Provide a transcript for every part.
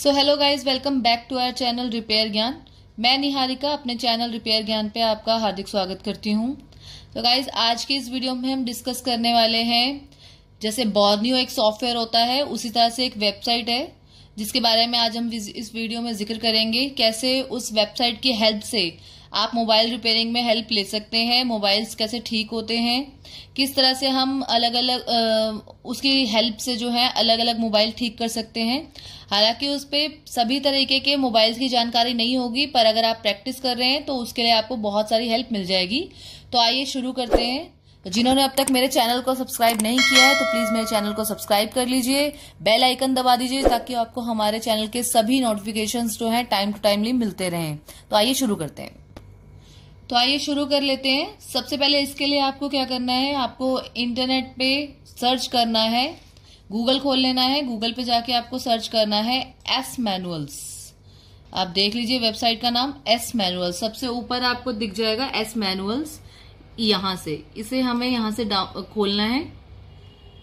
so hello guys welcome back to our channel repair ज्ञान मैं निहारिका अपने चैनल रिपेयर ज्ञान पे आपका हार्दिक स्वागत करती हूँ तो गाइज आज की इस वीडियो में हम डिस्कस करने वाले हैं जैसे बॉर्नियो एक सॉफ्टवेयर होता है उसी तरह से एक वेबसाइट है जिसके बारे में आज हम इस वीडियो में जिक्र करेंगे कैसे उस वेबसाइट की हेल्प से आप मोबाइल रिपेयरिंग में हेल्प ले सकते हैं मोबाइल्स कैसे ठीक होते हैं किस तरह से हम अलग अलग उसकी हेल्प से जो है अलग अलग मोबाइल ठीक कर सकते हैं हालांकि उस पर सभी तरीके के मोबाइल्स की जानकारी नहीं होगी पर अगर आप प्रैक्टिस कर रहे हैं तो उसके लिए आपको बहुत सारी हेल्प मिल जाएगी तो आइए शुरू करते हैं जिन्होंने अब तक मेरे चैनल को सब्सक्राइब नहीं किया है तो प्लीज़ मेरे चैनल को सब्सक्राइब कर लीजिए बेल आइकन दबा दीजिए ताकि आपको हमारे चैनल के सभी नोटिफिकेशंस जो हैं टाइम टू टाइमली मिलते रहें तो आइए शुरू करते हैं तो आइए शुरू कर लेते हैं सबसे पहले इसके लिए आपको क्या करना है आपको इंटरनेट पे सर्च करना है गूगल खोल लेना है गूगल पे जाके आपको सर्च करना है एस मैनुअल्स आप देख लीजिए वेबसाइट का नाम एस मैनुअल्स सबसे ऊपर आपको दिख जाएगा एस मैनुअल्स यहाँ से इसे हमें यहाँ से खोलना है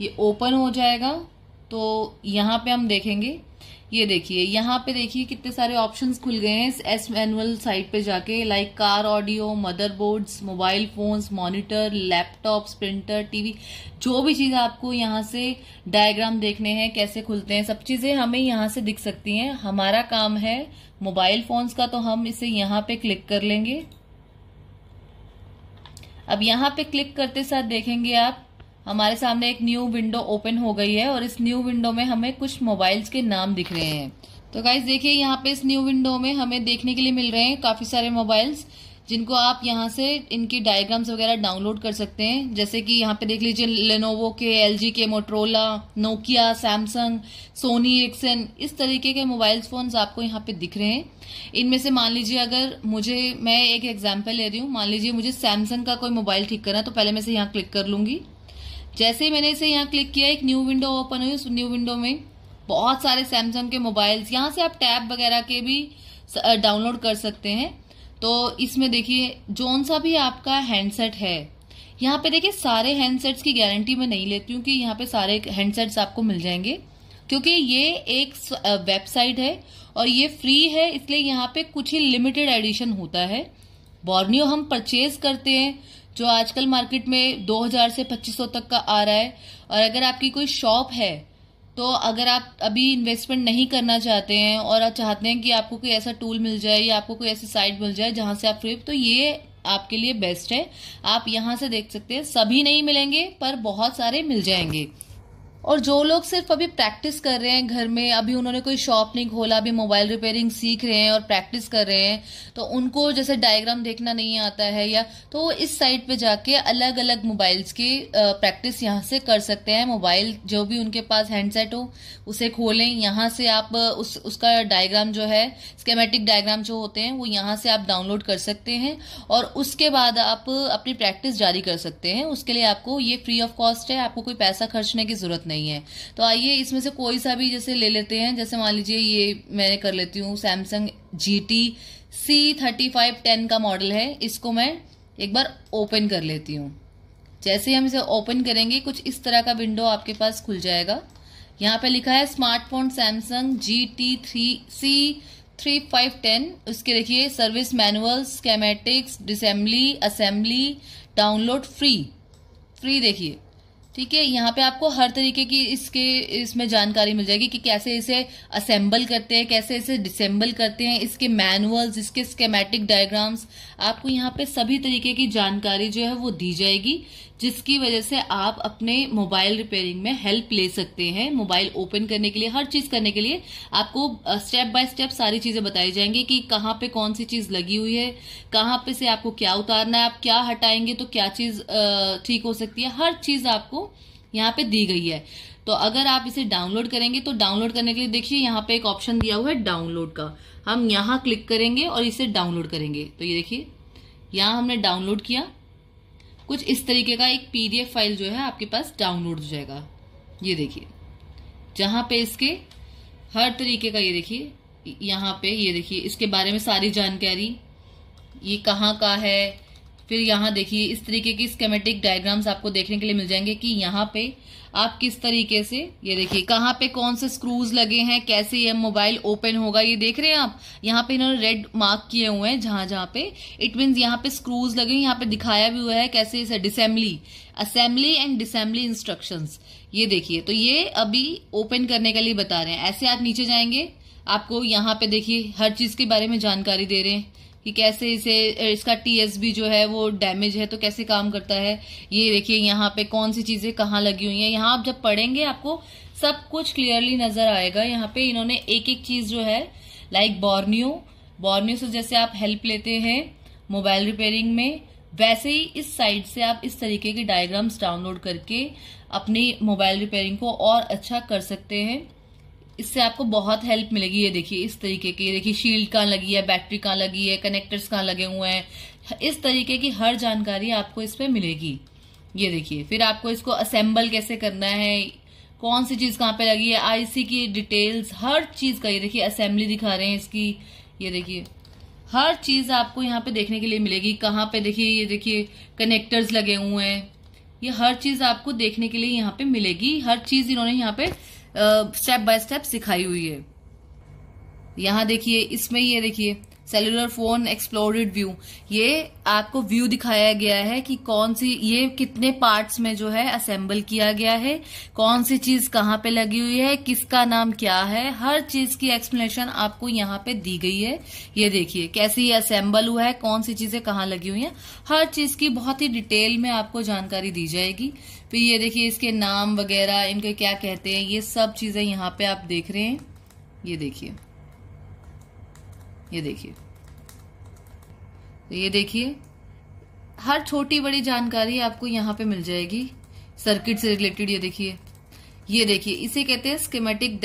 ये ओपन हो जाएगा तो यहाँ पे हम देखेंगे ये देखिए यहाँ पे देखिए कितने सारे ऑप्शंस खुल गए हैं एस मैनुअल साइट पे जाके like car audio motherboards mobile phones monitor laptops printer TV जो भी चीज़ आपको यहाँ से डायग्राम देखने हैं कैसे खुलते हैं सब चीज़ें हमें यहाँ से दिख सकती हैं हमारा काम है मोबाइल फोन्स का तो हम इसे यहाँ पे क्लिक कर लेंगे अब यहाँ पे क्लिक करते साथ देखेंगे आप हमारे सामने एक न्यू विंडो ओपन हो गई है और इस न्यू विंडो में हमें कुछ मोबाइल्स के नाम दिख रहे हैं तो गाइज देखिए यहाँ पे इस न्यू विंडो में हमें देखने के लिए मिल रहे हैं काफ़ी सारे मोबाइल्स जिनको आप यहाँ से इनके डायग्राम्स वगैरह डाउनलोड कर सकते हैं जैसे कि यहाँ पे देख लीजिए लेनोवो के एल के मोट्रोला नोकिया सैमसंग सोनी एक्सन इस तरीके के मोबाइल फोन्स आपको यहाँ पे दिख रहे हैं इनमें से मान लीजिए अगर मुझे मैं एक एग्जाम्पल ले रही हूँ मान लीजिए मुझे सैमसंग का कोई मोबाइल ठीक करना है तो पहले मैं से यहाँ क्लिक कर लूंगी जैसे ही मैंने इसे यहाँ क्लिक किया एक न्यू विंडो ओपन हुई उस न्यू विंडो में बहुत सारे सैमसंग के मोबाइल्स यहाँ से आप टैब वगैरह के भी डाउनलोड कर सकते हैं तो इसमें देखिए जोन सा भी आपका हैंडसेट है यहाँ पे देखिए सारे हैंडसेट्स की गारंटी मैं नहीं लेती हूँ कि यहाँ पे सारे हैंडसेट्स आपको मिल जाएंगे क्योंकि ये एक वेबसाइट है और ये फ्री है इसलिए यहाँ पे कुछ ही लिमिटेड एडिशन होता है बॉर्नियो हम परचेज करते हैं जो आजकल मार्केट में 2000 से 2500 तक का आ रहा है और अगर आपकी कोई शॉप है तो अगर आप अभी इन्वेस्टमेंट नहीं करना चाहते हैं और आप चाहते हैं कि आपको कोई ऐसा टूल मिल जाए या आपको कोई ऐसी साइट मिल जाए जहां से आप फ्री तो ये आपके लिए बेस्ट है आप यहाँ से देख सकते हैं सभी नहीं मिलेंगे पर बहुत सारे मिल जाएंगे और जो लोग सिर्फ अभी प्रैक्टिस कर रहे हैं घर में अभी उन्होंने कोई शॉप नहीं खोला अभी मोबाइल रिपेयरिंग सीख रहे हैं और प्रैक्टिस कर रहे हैं तो उनको जैसे डायग्राम देखना नहीं आता है या तो इस साइट पे जाके अलग अलग मोबाइल्स की प्रैक्टिस यहाँ से कर सकते हैं मोबाइल जो भी उनके पास हैंडसेट हो उसे खोलें यहाँ से आप उस उसका डायग्राम जो है स्केमेटिक डायग्राम जो होते हैं वो यहाँ से आप डाउनलोड कर सकते हैं और उसके बाद आप अपनी प्रैक्टिस जारी कर सकते हैं उसके लिए आपको ये फ्री ऑफ कॉस्ट है आपको कोई पैसा खर्चने की जरूरत नहीं नहीं है तो आइए इसमें से कोई सा भी जैसे ले लेते हैं जैसे मान लीजिए ये मैं कर लेती हूँ Samsung G T C thirty five ten का मॉडल है इसको मैं एक बार ओपन कर लेती हूँ जैसे हम इसे ओपन करेंगे कुछ इस तरह का विंडो आपके पास खुल जाएगा यहाँ पे लिखा है smartphone Samsung G T three C three five ten उसके देखिए service manual schematics disassembly assembly download free free देखिए ठीक है यहाँ पे आपको हर तरीके की इसके इसमें जानकारी मिल जाएगी कि कैसे इसे असेंबल करते हैं कैसे इसे डिसेंबल करते हैं इसके मैनुअल्स इसके स्केमेटिक डायग्राम्स आपको यहाँ पे सभी तरीके की जानकारी जो है वो दी जाएगी जिसकी वजह से आप अपने मोबाइल रिपेयरिंग में हेल्प ले सकते हैं मोबाइल ओपन करने के लिए हर चीज करने के लिए आपको स्टेप बाय स्टेप सारी चीजें बताई जाएंगी कि कहाँ पे कौन सी चीज लगी हुई है कहाँ पे से आपको क्या उतारना है आप क्या हटाएंगे तो क्या चीज ठीक हो सकती है हर चीज आपको यहाँ पे दी गई है तो अगर आप इसे डाउनलोड करेंगे तो डाउनलोड करने के लिए देखिए यहाँ पे एक ऑप्शन दिया हुआ है डाउनलोड का हम यहाँ क्लिक करेंगे और इसे डाउनलोड करेंगे तो ये देखिए यहाँ हमने डाउनलोड किया कुछ इस तरीके का एक पीडीएफ फाइल जो है आपके पास डाउनलोड हो जाएगा ये देखिए जहाँ पे इसके हर तरीके का ये देखिए यहाँ पे ये देखिए इसके बारे में सारी जानकारी ये कहाँ का है फिर यहाँ देखिए इस तरीके की स्केमेटिक डायग्राम्स आपको देखने के लिए मिल जाएंगे कि यहाँ पे आप किस तरीके से ये देखिए कहाँ पे कौन से स्क्रूज लगे हैं कैसे ये मोबाइल ओपन होगा ये देख रहे हैं आप यहाँ पे इन्होंने रेड मार्क किए हुए हैं जहां जहां पे इट मीन्स यहाँ पे स्क्रूज लगे हैं यहाँ पे दिखाया भी हुआ है कैसे इसे disassembly assembly and disassembly instruction ये देखिए तो ये अभी ओपन करने के लिए बता रहे हैं ऐसे आप नीचे जाएंगे आपको यहाँ पे देखिए हर चीज के बारे में जानकारी दे रहे हैं कि कैसे इसे इसका टीएसबी जो है वो डैमेज है तो कैसे काम करता है ये देखिए यहाँ पे कौन सी चीजें कहाँ लगी हुई हैं यहाँ आप जब पढ़ेंगे आपको सब कुछ क्लियरली नजर आएगा यहाँ पे इन्होंने एक एक चीज जो है लाइक बॉर्नियो बॉर्नियो से जैसे आप हेल्प लेते हैं मोबाइल रिपेयरिंग में वैसे ही इस साइड से आप इस तरीके के डायग्राम्स डाउनलोड करके अपनी मोबाइल रिपेयरिंग को और अच्छा कर सकते हैं इससे आपको बहुत हेल्प मिलेगी ये देखिए इस तरीके की देखिए शील्ड कहाँ लगी है बैटरी कहाँ लगी है कनेक्टर्स कहाँ लगे हुए हैं इस तरीके की हर जानकारी आपको इस पर मिलेगी ये देखिए फिर आपको इसको असेंबल कैसे करना है कौन सी चीज कहाँ पे लगी है आईसी की डिटेल्स हर चीज का ये देखिए असेंबली दिखा रहे हैं इसकी ये देखिए हर चीज आपको यहाँ पे देखने के लिए मिलेगी कहाँ पे देखिए ये देखिए कनेक्टर्स लगे हुए हैं ये हर चीज आपको देखने के लिए यहाँ पे मिलेगी हर चीज इन्होंने यहाँ पे स्टेप बाय स्टेप सिखाई हुई है यहां देखिए इसमें ये देखिए सेलुलर फोन एक्सप्लोरेड व्यू ये आपको व्यू दिखाया गया है कि कौन सी ये कितने पार्ट्स में जो है असेंबल किया गया है कौन सी चीज कहाँ पे लगी हुई है किसका नाम क्या है हर चीज की एक्सप्लेनेशन आपको यहाँ पे दी गई है ये देखिए कैसे ये असेंबल हुआ है कौन सी चीजें कहाँ लगी हुई है हर चीज की बहुत ही डिटेल में आपको जानकारी दी जाएगी फिर ये देखिए इसके नाम वगैरह इनके क्या कहते हैं ये सब चीजें यहाँ पे आप देख रहे हैं ये देखिए ये देखिए तो ये देखिए हर छोटी बड़ी जानकारी आपको यहाँ पे मिल जाएगी सर्किट से रिलेटेड ये देखिए ये देखिए इसे कहते हैं स्केमेटिक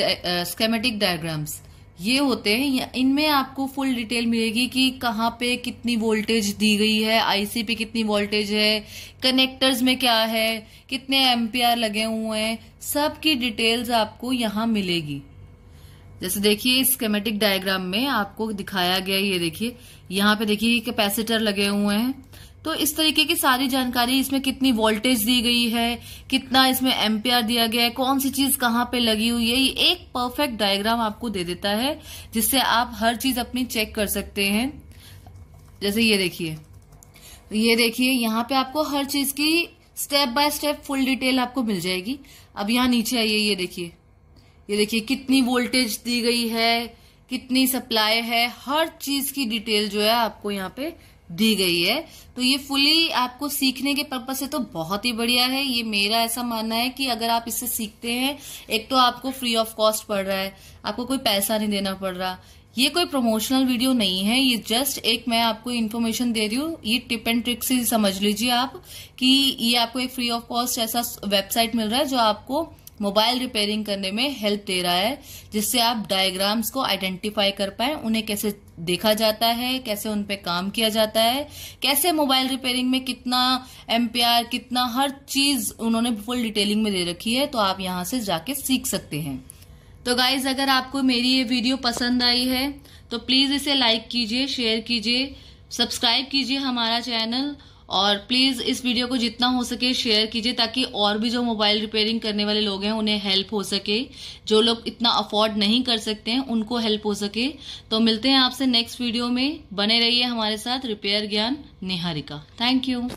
स्केमेटिक डायग्राम्स ये होते हैं इनमें आपको फुल डिटेल मिलेगी कि कहाँ पे कितनी वोल्टेज दी गई है आईसी पे कितनी वोल्टेज है कनेक्टर्स में क्या है कितने एम्पियर लगे हुए हैं सब की डिटेल्स आपको यहाँ मिलेगी जैसे देखिए स्केमेटिक डायग्राम में आपको दिखाया गया ये देखिए यहाँ पे देखिए कैपेसिटर लगे हुए हैं तो इस तरीके की सारी जानकारी इसमें कितनी वोल्टेज दी गई है कितना इसमें एम्पेयर दिया गया है कौन सी चीज कहाँ पे लगी हुई है ये एक परफेक्ट डायग्राम आपको दे देता है जिससे आप हर चीज अपनी चेक कर सकते हैं जैसे ये देखिए ये देखिए यहाँ पे आपको हर चीज की step by step full detail आपको मिल जाएगी अब यहाँ नीचे आइए ये देखिए ये देखिए कितनी वोल्टेज दी गई है कितनी सप्लाई है हर चीज की डिटेल जो है आपको यहाँ पे दी गई है तो ये फुली आपको सीखने के पर्पज से तो बहुत ही बढ़िया है ये मेरा ऐसा मानना है कि अगर आप इससे सीखते हैं एक तो आपको फ्री ऑफ कॉस्ट पड़ रहा है आपको कोई पैसा नहीं देना पड़ रहा ये कोई प्रमोशनल वीडियो नहीं है ये जस्ट एक मैं आपको इन्फॉर्मेशन दे रही हूँ ये टिप एंड ट्रिक्स से समझ लीजिए आप कि ये आपको एक फ्री ऑफ कॉस्ट ऐसा वेबसाइट मिल रहा है जो आपको मोबाइल रिपेयरिंग करने में हेल्प दे रहा है जिससे आप डायग्राम्स को आइडेंटिफाई कर पाए उन्हें कैसे देखा जाता है कैसे उन पे काम किया जाता है कैसे मोबाइल रिपेयरिंग में कितना एम्पेयर कितना हर चीज उन्होंने फुल डिटेलिंग में दे रखी है तो आप यहाँ से जाके सीख सकते हैं तो गाइज अगर आपको मेरी ये वीडियो पसंद आई है तो प्लीज इसे लाइक कीजिए शेयर कीजिए सब्सक्राइब कीजिए हमारा चैनल और प्लीज़ इस वीडियो को जितना हो सके शेयर कीजिए ताकि और भी जो मोबाइल रिपेयरिंग करने वाले लोग हैं उन्हें हेल्प हो सके जो लोग इतना अफोर्ड नहीं कर सकते हैं उनको हेल्प हो सके तो मिलते हैं आपसे नेक्स्ट वीडियो में बने रहिए हमारे साथ रिपेयर ज्ञान निहारिका थैंक यू